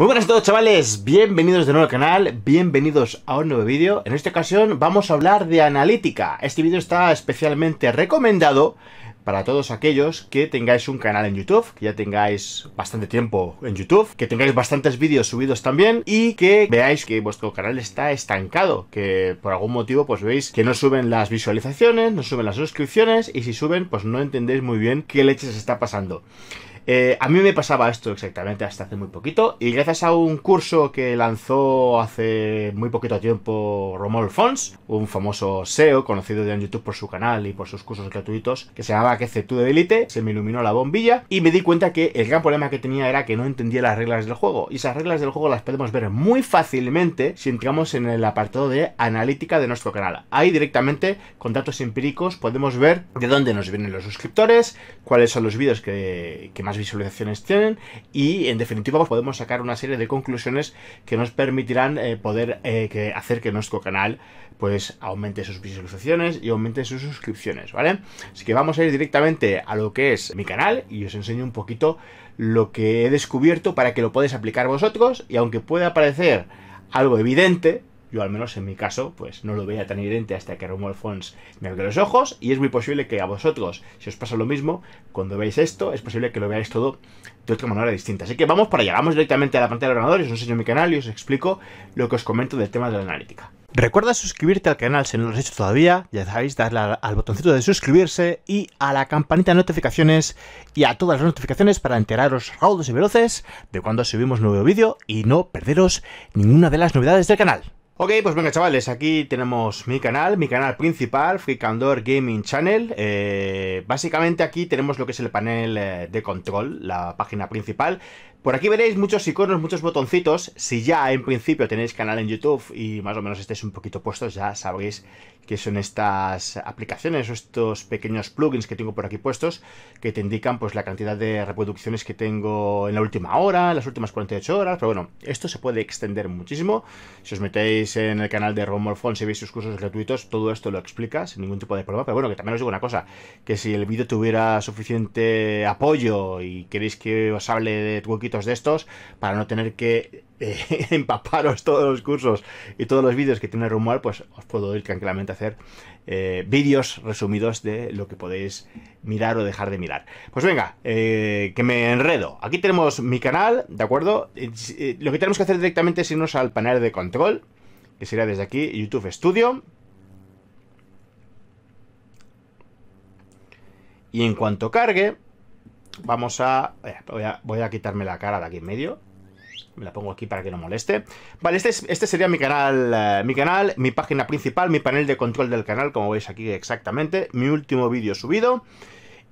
Muy buenas a todos chavales, bienvenidos de nuevo al canal, bienvenidos a un nuevo vídeo. En esta ocasión vamos a hablar de analítica. Este vídeo está especialmente recomendado para todos aquellos que tengáis un canal en YouTube, que ya tengáis bastante tiempo en YouTube, que tengáis bastantes vídeos subidos también y que veáis que vuestro canal está estancado, que por algún motivo pues veis que no suben las visualizaciones, no suben las suscripciones y si suben pues no entendéis muy bien qué leches está pasando. Eh, a mí me pasaba esto exactamente hasta hace muy poquito y gracias a un curso que lanzó hace muy poquito tiempo Romol Fons, un famoso SEO conocido en YouTube por su canal y por sus cursos gratuitos que se llamaba que tú de Elite, se me iluminó la bombilla y me di cuenta que el gran problema que tenía era que no entendía las reglas del juego y esas reglas del juego las podemos ver muy fácilmente si entramos en el apartado de analítica de nuestro canal. Ahí directamente con datos empíricos podemos ver de dónde nos vienen los suscriptores, cuáles son los vídeos que, que más visualizaciones tienen y en definitiva pues podemos sacar una serie de conclusiones que nos permitirán eh, poder eh, hacer que nuestro canal pues aumente sus visualizaciones y aumente sus suscripciones, ¿vale? Así que vamos a ir directamente a lo que es mi canal y os enseño un poquito lo que he descubierto para que lo podáis aplicar vosotros y aunque pueda parecer algo evidente, yo al menos en mi caso, pues no lo veía tan evidente hasta que Romuald Fons me abrió los ojos y es muy posible que a vosotros, si os pasa lo mismo, cuando veáis esto, es posible que lo veáis todo de otra manera distinta. Así que vamos para allá, vamos directamente a la pantalla del ordenador, os enseño mi canal y os explico lo que os comento del tema de la analítica. Recuerda suscribirte al canal si no lo has hecho todavía, ya sabéis, darle al botoncito de suscribirse y a la campanita de notificaciones y a todas las notificaciones para enteraros raudos y veloces de cuando subimos nuevo vídeo y no perderos ninguna de las novedades del canal. Ok, pues venga chavales, aquí tenemos mi canal, mi canal principal, Fricandor Gaming Channel. Eh, básicamente aquí tenemos lo que es el panel eh, de control, la página principal. Por aquí veréis muchos iconos, muchos botoncitos. Si ya en principio tenéis canal en YouTube y más o menos estéis un poquito puestos, ya sabréis que son estas aplicaciones o estos pequeños plugins que tengo por aquí puestos que te indican pues la cantidad de reproducciones que tengo en la última hora, en las últimas 48 horas. Pero bueno, esto se puede extender muchísimo. Si os metéis en el canal de Ron si veis sus cursos gratuitos, todo esto lo explica sin ningún tipo de problema. Pero bueno, que también os digo una cosa, que si el vídeo tuviera suficiente apoyo y queréis que os hable de Twitter de estos para no tener que eh, empaparos todos los cursos y todos los vídeos que tiene rumual pues os puedo ir tranquilamente a hacer eh, vídeos resumidos de lo que podéis mirar o dejar de mirar. Pues venga, eh, que me enredo. Aquí tenemos mi canal, ¿de acuerdo? lo que tenemos que hacer directamente es irnos al panel de control, que sería desde aquí, YouTube Studio. Y en cuanto cargue, Vamos eh, a... Voy a, quitarme la cara de aquí en medio. Me la pongo aquí para que no moleste. Vale, este, este sería mi canal, eh, mi canal, mi página principal, mi panel de control del canal, como veis aquí exactamente. Mi último vídeo subido.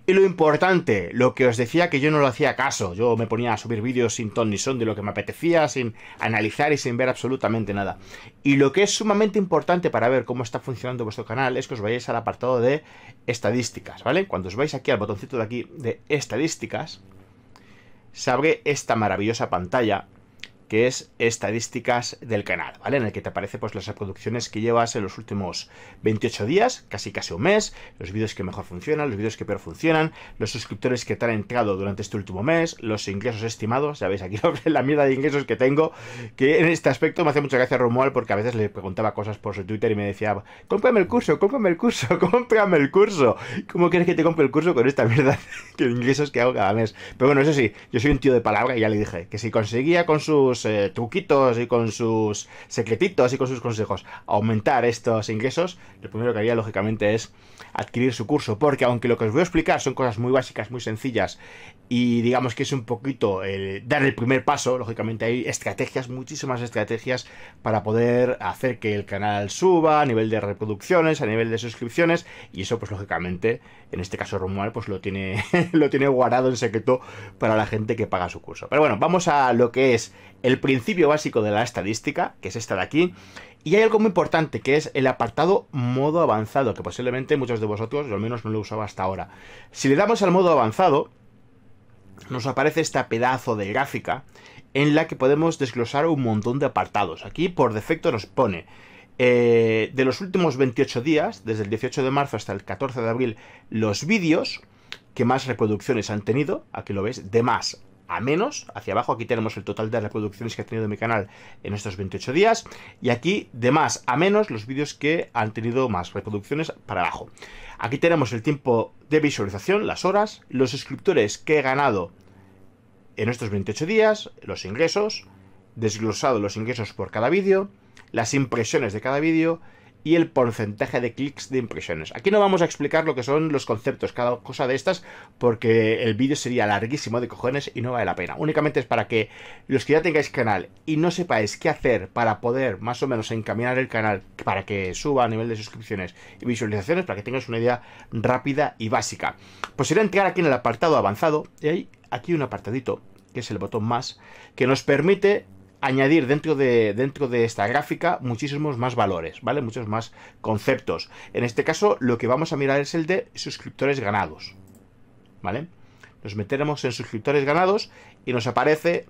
Y lo importante, lo que os decía que yo no lo hacía caso, yo me ponía a subir vídeos sin ton ni son de lo que me apetecía, sin analizar y sin ver absolutamente nada. Y lo que es sumamente importante para ver cómo está funcionando vuestro canal es que os vayáis al apartado de estadísticas, ¿vale? Cuando os vais aquí al botoncito de aquí de estadísticas, se abre esta maravillosa pantalla que es estadísticas del canal, ¿vale? En el que te aparece pues las reproducciones que llevas en los últimos 28 días, casi casi un mes, los vídeos que mejor funcionan, los vídeos que peor funcionan, los suscriptores que te han entrado durante este último mes, los ingresos estimados, ya veis aquí la mierda de ingresos que tengo, que en este aspecto me hace mucha gracia Romual porque a veces le preguntaba cosas por su Twitter y me decía, cómprame el curso, cómprame el curso, cómprame el curso. ¿Cómo quieres que te compre el curso con esta mierda de ingresos que hago cada mes? Pero bueno, eso sí, yo soy un tío de palabra y ya le dije que si conseguía con sus eh, truquitos y con sus secretitos y con sus consejos aumentar estos ingresos, lo primero que haría lógicamente es adquirir su curso, porque aunque lo que os voy a explicar son cosas muy básicas, muy sencillas y digamos que es un poquito el dar el primer paso. Lógicamente hay estrategias, muchísimas estrategias para poder hacer que el canal suba a nivel de reproducciones, a nivel de suscripciones y eso pues lógicamente en este caso Romual pues lo tiene lo tiene guardado en secreto para la gente que paga su curso. Pero bueno, vamos a lo que es el principio básico de la estadística, que es esta de aquí. Y hay algo muy importante que es el apartado modo avanzado, que posiblemente muchos de vosotros, yo al menos no lo usaba hasta ahora. Si le damos al modo avanzado, nos aparece esta pedazo de gráfica en la que podemos desglosar un montón de apartados. Aquí por defecto nos pone eh, de los últimos 28 días, desde el 18 de marzo hasta el 14 de abril, los vídeos que más reproducciones han tenido, aquí lo ves, de más a menos, hacia abajo, aquí tenemos el total de reproducciones que ha tenido mi canal en estos 28 días, y aquí de más a menos los vídeos que han tenido más reproducciones para abajo. Aquí tenemos el tiempo de visualización, las horas, los suscriptores que he ganado en estos 28 días, los ingresos, desglosado los ingresos por cada vídeo, las impresiones de cada vídeo, y el porcentaje de clics de impresiones. Aquí no vamos a explicar lo que son los conceptos, cada cosa de estas, porque el vídeo sería larguísimo de cojones y no vale la pena. Únicamente es para que los que ya tengáis canal y no sepáis qué hacer para poder más o menos encaminar el canal para que suba a nivel de suscripciones y visualizaciones, para que tengáis una idea rápida y básica. Pues iré a entrar aquí en el apartado avanzado y hay aquí un apartadito que es el botón más, que nos permite añadir dentro de, dentro de esta gráfica muchísimos más valores, ¿vale? Muchos más conceptos. En este caso, lo que vamos a mirar es el de suscriptores ganados, ¿vale? Nos meteremos en suscriptores ganados y nos aparece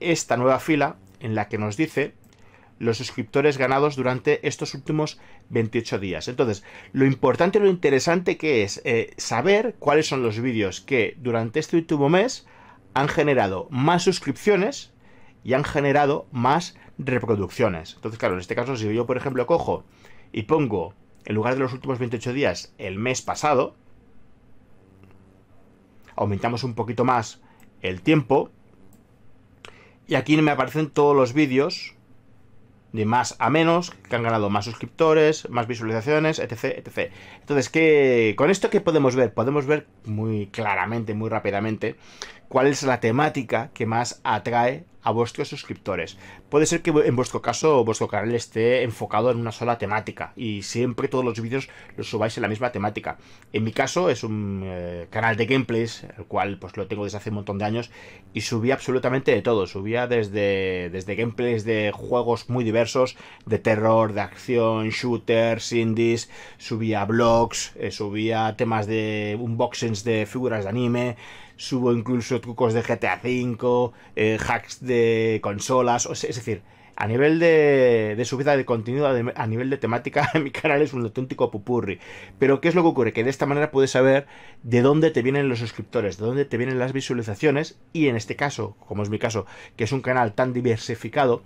esta nueva fila en la que nos dice los suscriptores ganados durante estos últimos 28 días. Entonces, lo importante y lo interesante que es eh, saber cuáles son los vídeos que durante este último mes han generado más suscripciones, y han generado más reproducciones. Entonces, claro, en este caso, si yo, por ejemplo, cojo y pongo, en lugar de los últimos 28 días, el mes pasado, aumentamos un poquito más el tiempo, y aquí me aparecen todos los vídeos de más a menos, que han ganado más suscriptores, más visualizaciones, etc, etc. Entonces, ¿qué, con esto qué podemos ver? Podemos ver muy claramente, muy rápidamente, cuál es la temática que más atrae a vuestros suscriptores. Puede ser que en vuestro caso vuestro canal esté enfocado en una sola temática y siempre todos los vídeos los subáis en la misma temática. En mi caso es un eh, canal de gameplays, el cual pues lo tengo desde hace un montón de años y subía absolutamente de todo. Subía desde, desde gameplays de juegos muy diversos, de terror, de acción, shooters, indies, subía blogs, eh, subía temas de unboxings de figuras de anime, subo incluso trucos de GTA V, eh, hacks de consolas, o es decir, a nivel de, subida de contenido, a nivel de temática, mi canal es un auténtico pupurri. Pero ¿qué es lo que ocurre? Que de esta manera puedes saber de dónde te vienen los suscriptores, de dónde te vienen las visualizaciones y en este caso, como es mi caso, que es un canal tan diversificado,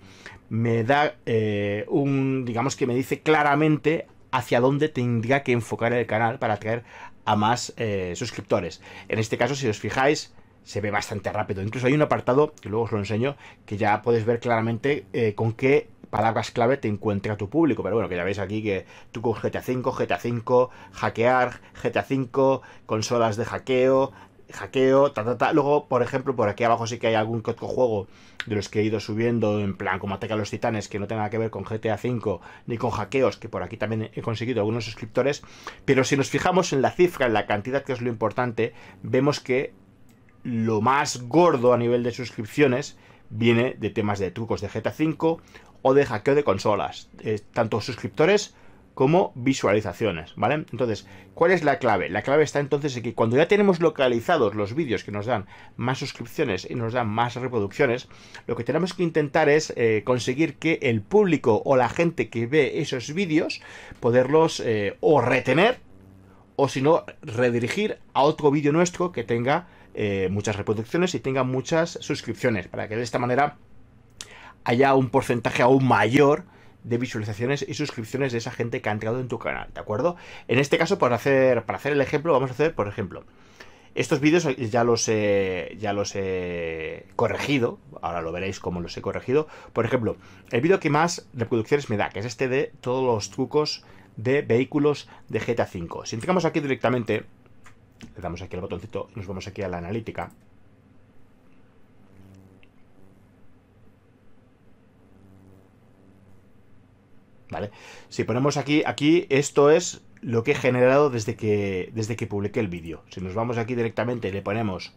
me da eh, un, digamos que me dice claramente hacia dónde tendría que enfocar el canal para atraer a más eh, suscriptores. En este caso, si os fijáis, se ve bastante rápido. Incluso hay un apartado, que luego os lo enseño, que ya podéis ver claramente eh, con qué palabras clave te encuentra tu público. Pero bueno, que ya veis aquí que tú con GTA 5, GTA 5, hackear, GTA 5, consolas de hackeo, hackeo, ta, ta, ta. Luego, por ejemplo, por aquí abajo sí que hay algún que juego de los que he ido subiendo, en plan como Ataque a los Titanes, que no tenga que ver con GTA V ni con hackeos, que por aquí también he conseguido algunos suscriptores. Pero si nos fijamos en la cifra, en la cantidad, que es lo importante, vemos que lo más gordo a nivel de suscripciones viene de temas de trucos de GTA V o de hackeo de consolas. Eh, tanto suscriptores como visualizaciones, ¿vale? Entonces, ¿cuál es la clave? La clave está entonces en que cuando ya tenemos localizados los vídeos que nos dan más suscripciones y nos dan más reproducciones, lo que tenemos que intentar es eh, conseguir que el público o la gente que ve esos vídeos, poderlos eh, o retener, o si no, redirigir a otro vídeo nuestro que tenga eh, muchas reproducciones y tenga muchas suscripciones, para que de esta manera haya un porcentaje aún mayor de visualizaciones y suscripciones de esa gente que ha entrado en tu canal, ¿de acuerdo? En este caso, para hacer, para hacer el ejemplo, vamos a hacer, por ejemplo, estos vídeos eh, ya los he, ya los he corregido, ahora lo veréis cómo los he corregido. Por ejemplo, el vídeo que más reproducciones me da, que es este de todos los trucos de vehículos de GTA 5. Si entramos aquí directamente, le damos aquí al botoncito y nos vamos aquí a la analítica. Si ponemos aquí, aquí esto es lo que he generado desde que, desde que publiqué el vídeo. Si nos vamos aquí directamente y le ponemos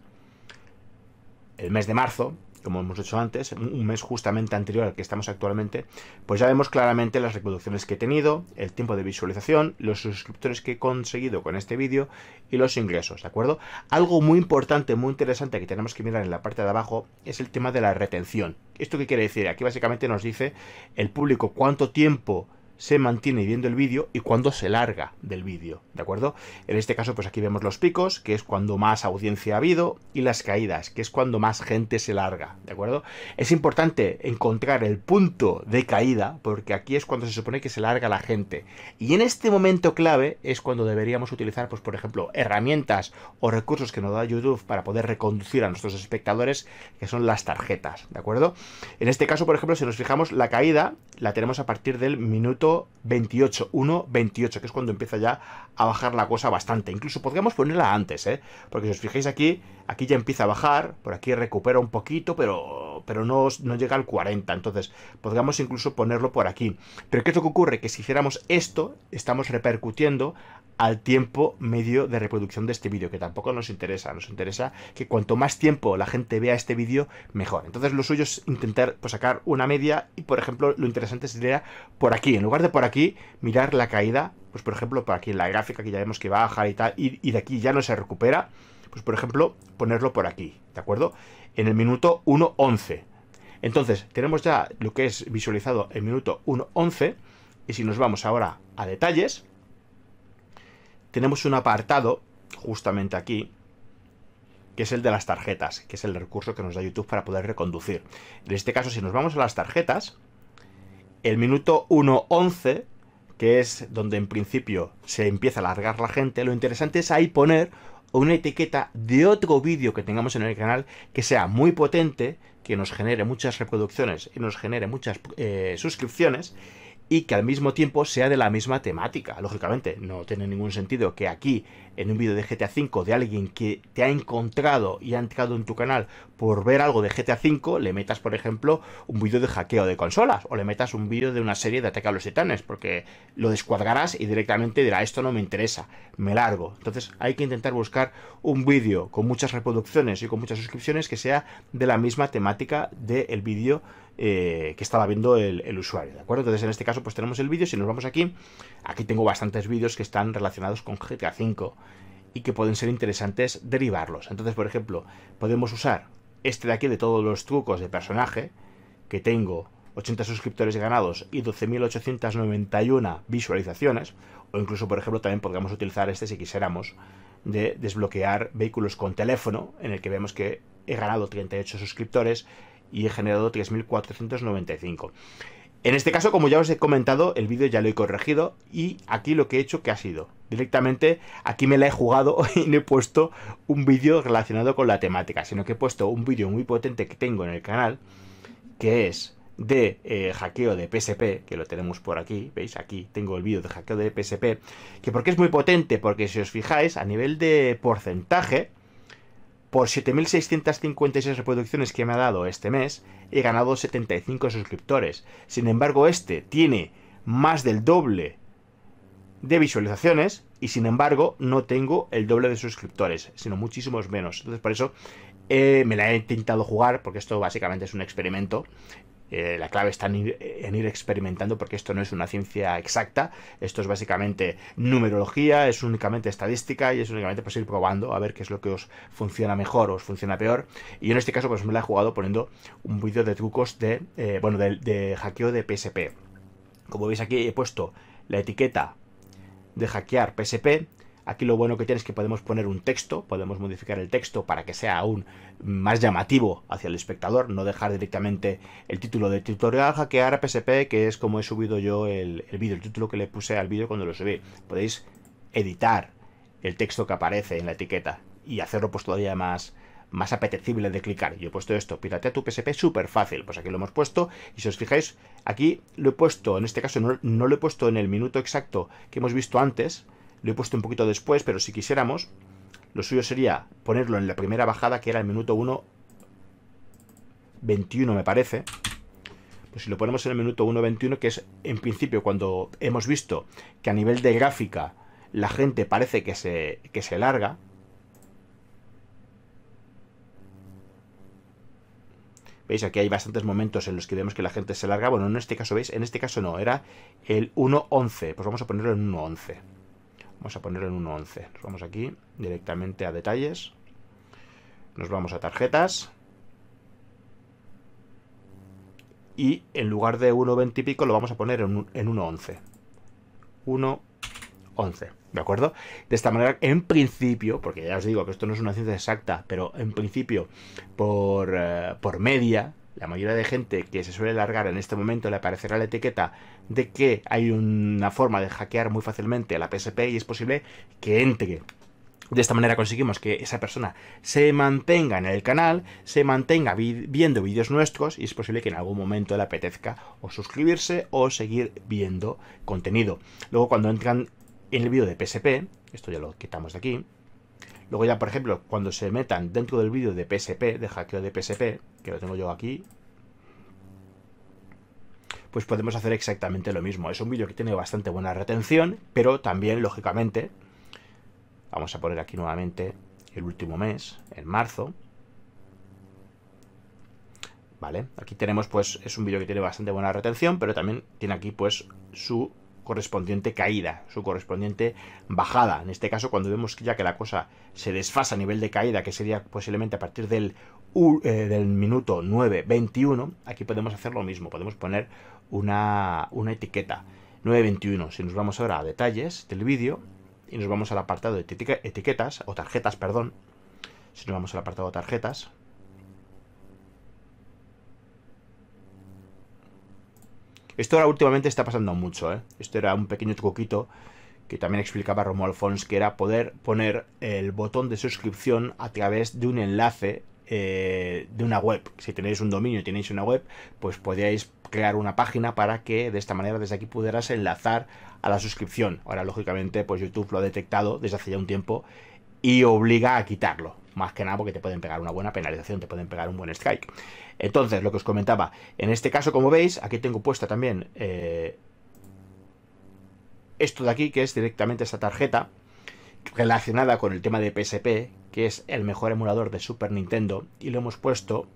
el mes de marzo, como hemos hecho antes, un mes justamente anterior al que estamos actualmente, pues ya vemos claramente las reproducciones que he tenido, el tiempo de visualización, los suscriptores que he conseguido con este vídeo y los ingresos, ¿de acuerdo? Algo muy importante, muy interesante que tenemos que mirar en la parte de abajo es el tema de la retención. ¿Esto qué quiere decir? Aquí básicamente nos dice el público cuánto tiempo se mantiene viendo el vídeo y cuando se larga del vídeo, ¿de acuerdo? En este caso, pues aquí vemos los picos, que es cuando más audiencia ha habido, y las caídas, que es cuando más gente se larga, ¿de acuerdo? Es importante encontrar el punto de caída, porque aquí es cuando se supone que se larga la gente. Y en este momento clave es cuando deberíamos utilizar, pues por ejemplo, herramientas o recursos que nos da YouTube para poder reconducir a nuestros espectadores, que son las tarjetas, ¿de acuerdo? En este caso, por ejemplo, si nos fijamos, la caída la tenemos a partir del minuto 28, 1, 28, que es cuando empieza ya a bajar la cosa bastante. Incluso podríamos ponerla antes, ¿eh? Porque si os fijáis aquí, aquí ya empieza a bajar, por aquí recupera un poquito, pero, pero no, no llega al 40. Entonces, podríamos incluso ponerlo por aquí. Pero ¿qué es lo que ocurre? Que si hiciéramos esto, estamos repercutiendo al tiempo medio de reproducción de este vídeo, que tampoco nos interesa. Nos interesa que cuanto más tiempo la gente vea este vídeo, mejor. Entonces, lo suyo es intentar pues, sacar una media y, por ejemplo, lo interesante sería por aquí. En lugar de por aquí mirar la caída, pues por ejemplo, por aquí en la gráfica que ya vemos que baja y tal, y, y de aquí ya no se recupera, pues por ejemplo, ponerlo por aquí, ¿de acuerdo? En el minuto 1.11. Entonces, tenemos ya lo que es visualizado en minuto 1.11, y si nos vamos ahora a detalles, tenemos un apartado, justamente aquí, que es el de las tarjetas, que es el recurso que nos da YouTube para poder reconducir. En este caso, si nos vamos a las tarjetas, el minuto 1.11, que es donde en principio se empieza a largar la gente, lo interesante es ahí poner una etiqueta de otro vídeo que tengamos en el canal que sea muy potente, que nos genere muchas reproducciones y nos genere muchas eh, suscripciones y que al mismo tiempo sea de la misma temática. Lógicamente, no tiene ningún sentido que aquí, en un vídeo de GTA V, de alguien que te ha encontrado y ha entrado en tu canal por ver algo de GTA V, le metas, por ejemplo, un vídeo de hackeo de consolas, o le metas un vídeo de una serie de ataque a los titanes, porque lo descuadrarás y directamente dirá, esto no me interesa, me largo. Entonces hay que intentar buscar un vídeo con muchas reproducciones y con muchas suscripciones que sea de la misma temática del el vídeo eh, que estaba viendo el, el, usuario, ¿de acuerdo? Entonces en este caso pues tenemos el vídeo, si nos vamos aquí, aquí tengo bastantes vídeos que están relacionados con GTA V y que pueden ser interesantes derivarlos. Entonces, por ejemplo, podemos usar este de aquí de todos los trucos de personaje, que tengo 80 suscriptores ganados y 12.891 visualizaciones, o incluso, por ejemplo, también podríamos utilizar este si quisiéramos, de desbloquear vehículos con teléfono, en el que vemos que he ganado 38 suscriptores, y he generado 3495. En este caso, como ya os he comentado, el vídeo ya lo he corregido y aquí lo que he hecho que ha sido. Directamente aquí me la he jugado y no he puesto un vídeo relacionado con la temática, sino que he puesto un vídeo muy potente que tengo en el canal, que es de eh, hackeo de PSP, que lo tenemos por aquí, veis, aquí tengo el vídeo de hackeo de PSP, que porque es muy potente, porque si os fijáis, a nivel de porcentaje, por 7.656 reproducciones que me ha dado este mes, he ganado 75 suscriptores. Sin embargo, este tiene más del doble de visualizaciones y sin embargo no tengo el doble de suscriptores, sino muchísimos menos. Entonces por eso eh, me la he intentado jugar, porque esto básicamente es un experimento, eh, la clave está en ir, experimentando porque esto no es una ciencia exacta, esto es básicamente numerología, es únicamente estadística y es únicamente para pues, ir probando a ver qué es lo que os funciona mejor o os funciona peor. Y yo en este caso pues me la he jugado poniendo un vídeo de trucos de, eh, bueno, de hackeo de PSP. Como veis aquí he puesto la etiqueta de hackear PSP Aquí lo bueno que tiene es que podemos poner un texto, podemos modificar el texto para que sea aún más llamativo hacia el espectador, no dejar directamente el título del tutorial hackear a PSP, que es como he subido yo el, vídeo, el título que le puse al vídeo cuando lo subí. Podéis editar el texto que aparece en la etiqueta y hacerlo pues todavía más, más apetecible de clicar. Yo he puesto esto, piratea tu PSP, súper fácil. Pues aquí lo hemos puesto. Y si os fijáis, aquí lo he puesto, en este caso no, lo he puesto en el minuto exacto que hemos visto antes, lo he puesto un poquito después, pero si quisiéramos, lo suyo sería ponerlo en la primera bajada, que era el minuto 1, 21 me parece. Pues si lo ponemos en el minuto 1.21, que es en principio cuando hemos visto que a nivel de gráfica la gente parece que se, que se larga. ¿Veis? Aquí hay bastantes momentos en los que vemos que la gente se larga. Bueno, en este caso, ¿veis? En este caso no, era el 1.11. Pues vamos a ponerlo en 1.11. Vamos a ponerlo en 1.11. Nos vamos aquí directamente a detalles. Nos vamos a tarjetas. Y en lugar de 1.20 y pico lo vamos a poner en, 1.11. 1.11. ¿De acuerdo? De esta manera, en principio, porque ya os digo que esto no es una ciencia exacta, pero en principio, por, eh, por media, la mayoría de gente que se suele largar en este momento le aparecerá la etiqueta de que hay una forma de hackear muy fácilmente a la PSP y es posible que entre. De esta manera conseguimos que esa persona se mantenga en el canal, se mantenga viendo vídeos nuestros y es posible que en algún momento le apetezca o suscribirse o seguir viendo contenido. Luego cuando entran en el vídeo de PSP, esto ya lo quitamos de aquí, Luego ya, por ejemplo, cuando se metan dentro del vídeo de PSP, de hackeo de PSP, que lo tengo yo aquí, pues podemos hacer exactamente lo mismo. Es un vídeo que tiene bastante buena retención, pero también, lógicamente, vamos a poner aquí nuevamente el último mes, en marzo, ¿vale? Aquí tenemos, pues, es un vídeo que tiene bastante buena retención, pero también tiene aquí, pues, su correspondiente caída, su correspondiente bajada. En este caso, cuando vemos ya que la cosa se desfasa a nivel de caída, que sería posiblemente a partir del, eh, del minuto 9.21, aquí podemos hacer lo mismo, podemos poner una, una etiqueta. 9.21, si nos vamos ahora a detalles del vídeo y nos vamos al apartado de etiquetas o tarjetas, perdón, si nos vamos al apartado de tarjetas, Esto ahora últimamente está pasando mucho, ¿eh? Esto era un pequeño truquito que también explicaba Romuald Fons, que era poder poner el botón de suscripción a través de un enlace eh, de una web. Si tenéis un dominio y tenéis una web, pues podíais crear una página para que de esta manera desde aquí pudieras enlazar a la suscripción. Ahora, lógicamente, pues YouTube lo ha detectado desde hace ya un tiempo y obliga a quitarlo. Más que nada porque te pueden pegar una buena penalización, te pueden pegar un buen strike. Entonces, lo que os comentaba, en este caso, como veis, aquí tengo puesta también eh, esto de aquí, que es directamente esta tarjeta relacionada con el tema de PSP, que es el mejor emulador de Super Nintendo, y lo hemos puesto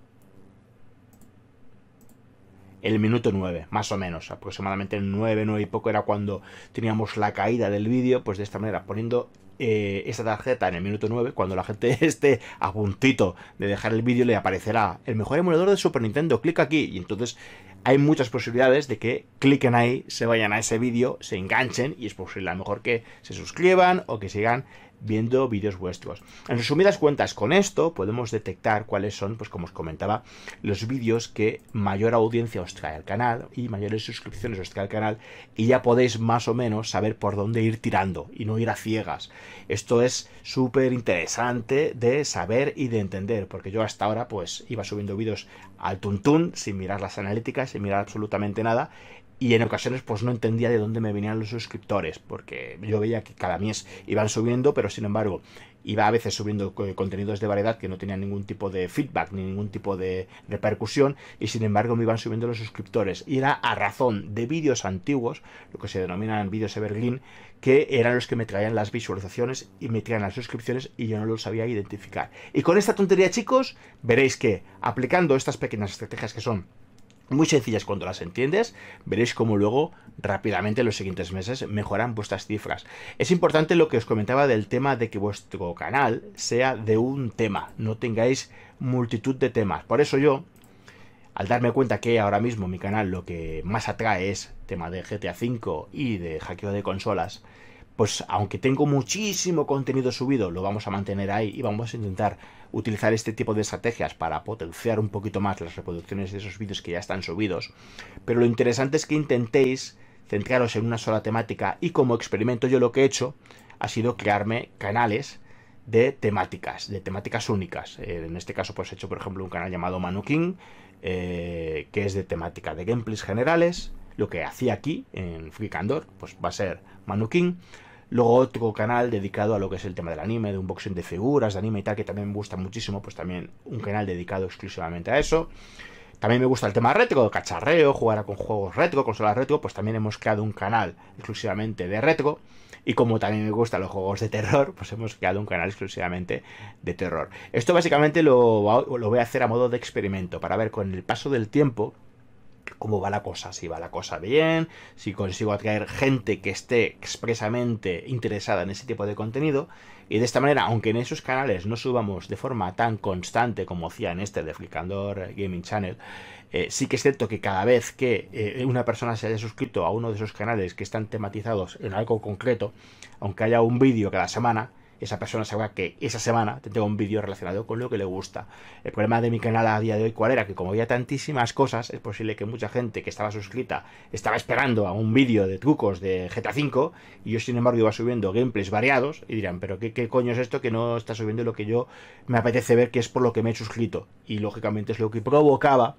el minuto 9, más o menos, aproximadamente el 9, 9 y poco era cuando teníamos la caída del vídeo, pues de esta manera, poniendo eh, esa tarjeta en el minuto 9, cuando la gente esté a puntito de dejar el vídeo, le aparecerá el mejor emulador de Super Nintendo. Clic aquí y entonces hay muchas posibilidades de que cliquen ahí, se vayan a ese vídeo, se enganchen y es posible a lo mejor que se suscriban o que sigan viendo vídeos vuestros. En resumidas cuentas, con esto podemos detectar cuáles son, pues como os comentaba, los vídeos que mayor audiencia os trae al canal y mayores suscripciones os trae al canal y ya podéis más o menos saber por dónde ir tirando y no ir a ciegas. Esto es súper interesante de saber y de entender, porque yo hasta ahora pues iba subiendo vídeos al tuntún, sin mirar las analíticas, sin mirar absolutamente nada. Y en ocasiones pues no entendía de dónde me venían los suscriptores, porque yo veía que cada mes iban subiendo, pero sin embargo iba a veces subiendo contenidos de variedad que no tenían ningún tipo de feedback ni ningún tipo de repercusión y sin embargo me iban subiendo los suscriptores y era a razón de vídeos antiguos lo que se denominan vídeos evergreen que eran los que me traían las visualizaciones y me traían las suscripciones y yo no los sabía identificar y con esta tontería chicos veréis que aplicando estas pequeñas estrategias que son muy sencillas cuando las entiendes, veréis cómo luego rápidamente en los siguientes meses mejoran vuestras cifras. Es importante lo que os comentaba del tema de que vuestro canal sea de un tema, no tengáis multitud de temas. Por eso yo, al darme cuenta que ahora mismo mi canal lo que más atrae es tema de GTA V y de hackeo de consolas, pues aunque tengo muchísimo contenido subido, lo vamos a mantener ahí y vamos a intentar utilizar este tipo de estrategias para potenciar un poquito más las reproducciones de esos vídeos que ya están subidos. Pero lo interesante es que intentéis centraros en una sola temática y como experimento yo lo que he hecho ha sido crearme canales de temáticas, de temáticas únicas. Eh, en este caso pues he hecho por ejemplo un canal llamado Manu eh, que es de temática de gameplays generales. Lo que hacía aquí en Free pues va a ser Manu King Luego otro canal dedicado a lo que es el tema del anime, de unboxing de figuras, de anime y tal, que también me gusta muchísimo, pues también un canal dedicado exclusivamente a eso. También me gusta el tema retro, cacharreo, jugar con juegos retro, consolas retro, pues también hemos creado un canal exclusivamente de retro. Y como también me gustan los juegos de terror, pues hemos creado un canal exclusivamente de terror. Esto básicamente lo, lo voy a hacer a modo de experimento, para ver con el paso del tiempo cómo va la cosa, si va la cosa bien, si consigo atraer gente que esté expresamente interesada en ese tipo de contenido. Y de esta manera, aunque en esos canales no subamos de forma tan constante como hacía en este de Flicandor Gaming Channel, eh, sí que es cierto que cada vez que eh, una persona se haya suscrito a uno de esos canales que están tematizados en algo concreto, aunque haya un vídeo cada semana, esa persona sabrá que esa semana tengo un vídeo relacionado con lo que le gusta. El problema de mi canal a día de hoy, ¿cuál era? Que como había tantísimas cosas, es posible que mucha gente que estaba suscrita estaba esperando a un vídeo de trucos de GTA 5 y yo, sin embargo, iba subiendo gameplays variados y dirán, pero qué, coño es esto que no está subiendo lo que yo me apetece ver, que es por lo que me he suscrito? Y lógicamente es lo que provocaba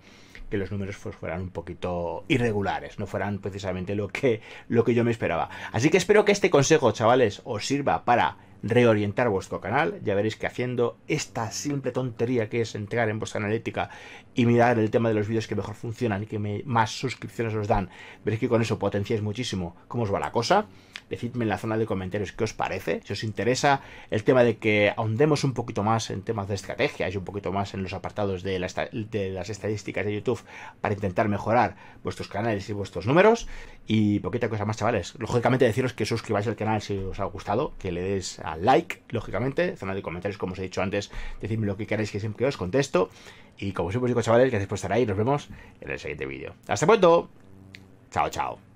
que los números pues, fueran un poquito irregulares, no fueran precisamente lo que, lo que yo me esperaba. Así que espero que este consejo, chavales, os sirva para reorientar vuestro canal. Ya veréis que haciendo esta simple tontería que es entrar en vuestra analítica y mirar el tema de los vídeos que mejor funcionan y que más suscripciones os dan, veréis que con eso potenciáis muchísimo cómo os va la cosa. Decidme en la zona de comentarios qué os parece. Si os interesa el tema de que ahondemos un poquito más en temas de estrategia y un poquito más en los apartados de, las estadísticas de YouTube para intentar mejorar vuestros canales y vuestros números. Y poquita cosa más, chavales. Lógicamente deciros que suscribáis al canal si os ha gustado, que le des al like, lógicamente, zona de comentarios, como os he dicho antes, decidme lo que queráis que siempre os contesto. Y como siempre os digo, chavales, gracias por estar ahí. Nos vemos en el siguiente vídeo. Hasta pronto. Chao, chao.